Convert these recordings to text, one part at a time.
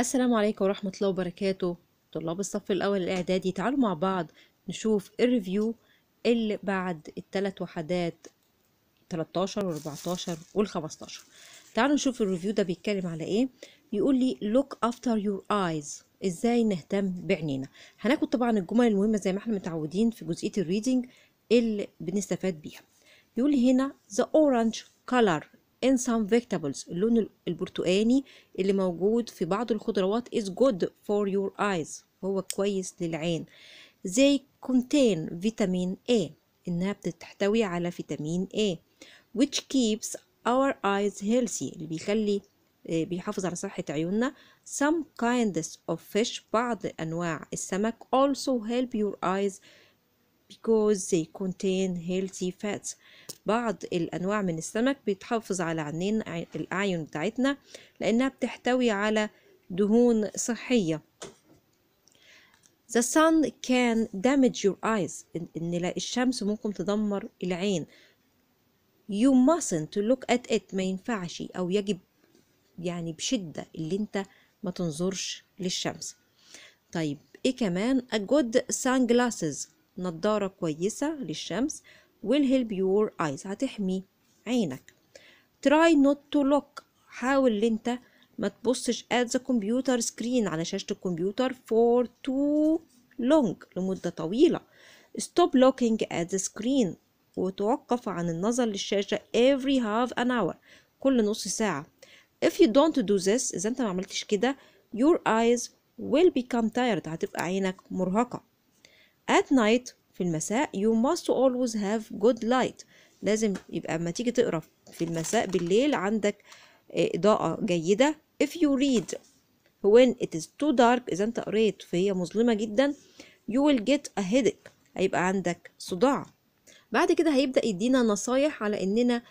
السلام عليكم ورحمة الله وبركاته طلاب الصف الأول الإعدادي تعالوا مع بعض نشوف الريفيو اللي بعد التلات وحدات 13 و14 وال15 تعالوا نشوف الريفيو ده بيتكلم على ايه بيقول لي look after your eyes ازاي نهتم بعينينا هناخد طبعا الجمل المهمة زي ما احنا متعودين في جزئية الريدنج اللي بنستفاد بيها بيقول لي هنا the orange color in some vegetables اللون البرتقاني اللي موجود في بعض الخضروات is good for your eyes هو كويس للعين they contain فيتامين A إنها بتحتوي على فيتامين A which keeps our eyes healthy اللي بيخلي آه، بيحافظ على صحة عيوننا some kinds of fish بعض أنواع السمك also help your eyes because they contain healthy fats بعض الأنواع من السمك بتحافظ على عينين الأعين بتاعتنا لأنها بتحتوي على دهون صحية The sun can damage your eyes إن الشمس ممكن تدمر العين You mustn't look at it ما ينفعش أو يجب يعني بشدة اللي انت ما تنظرش للشمس طيب ايه كمان a good sunglasses نضارة كويسة للشمس will help your eyes هتحمي عينك try not to look حاول ان انت ما تبصش at the computer screen على شاشة الكمبيوتر for too long لمدة طويلة stop looking at the screen وتوقف عن النظر للشاشة every half an hour كل نص ساعة if you don't do this إذا أنت ما عملتش كده your eyes will become tired هتبقى عينك مرهقة at night في المساء you must always have good light لازم يبقى اما تيجي تقرا في المساء بالليل عندك آه، إضاءة جيدة if you read when it is too dark إذا أنت قريت فهي مظلمة جدا you will get a headache هيبقى عندك صداع بعد كده هيبدأ يدينا نصايح على إننا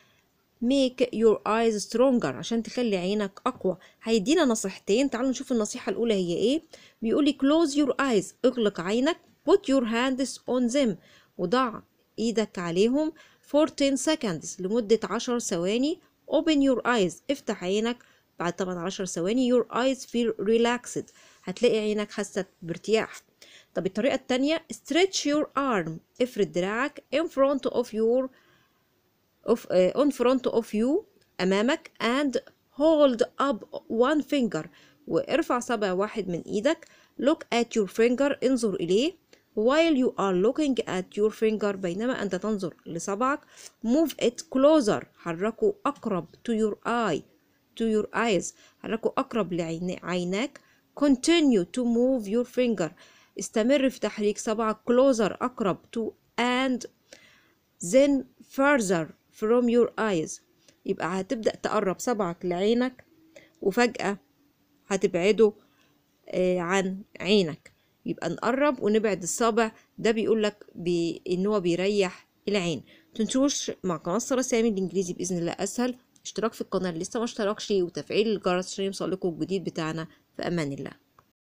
make your eyes stronger عشان تخلي عينك أقوى هيدينا نصيحتين تعالوا نشوف النصيحة الأولى هي إيه بيقولي close your eyes اغلق عينك put your hands on them وضع ايدك عليهم for 10 seconds لمدة 10 ثواني open your eyes افتح عينك بعد طبعا 10 ثواني your eyes feel relaxed هتلاقي عينك حاسة بارتياح طب الطريقة التانية stretch your arm افرد دراعك in front of your of, uh, on front of you أمامك and hold up one finger وارفع صابع واحد من ايدك look at your finger انظر إليه while you are looking at your finger بينما أنت تنظر لصبعك move it closer حركه أقرب to your eye to your eyes حركه أقرب لعينك continue to move your finger استمر في تحريك صبعك closer أقرب to and then further from your eyes يبقى هتبدأ تقرب صبعك لعينك وفجأة هتبعده عن عينك يبقى نقرب ونبعد الصابع ده بيقول لك بي ان هو بيريح العين تنتوش مع قناه ساره سامي الانجليزي باذن الله اسهل اشتراك في القناه اللي لسه ما اشتركش وتفعيل الجرس عشان يوصلكوا الجديد بتاعنا في امان الله